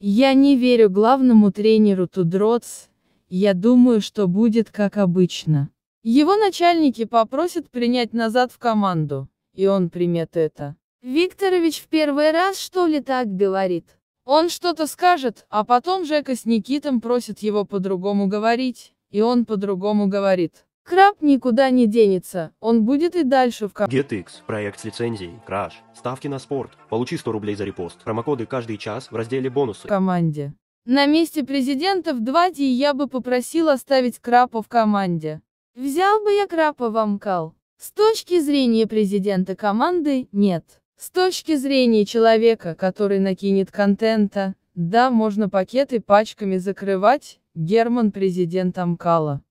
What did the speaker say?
Я не верю главному тренеру Тудроц, я думаю, что будет как обычно. Его начальники попросят принять назад в команду, и он примет это. Викторович в первый раз что ли так говорит? Он что-то скажет, а потом Жека с Никитом просит его по-другому говорить, и он по-другому говорит. Краб никуда не денется, он будет и дальше в ко... GetX, проект с лицензией, краш, ставки на спорт, получи 100 рублей за репост, промокоды каждый час в разделе бонусы. Команде. На месте президента в 2 я бы попросил оставить Крапа в команде. Взял бы я Крапа в Амкал. С точки зрения президента команды, нет. С точки зрения человека, который накинет контента, да, можно пакеты пачками закрывать, Герман президент Амкала.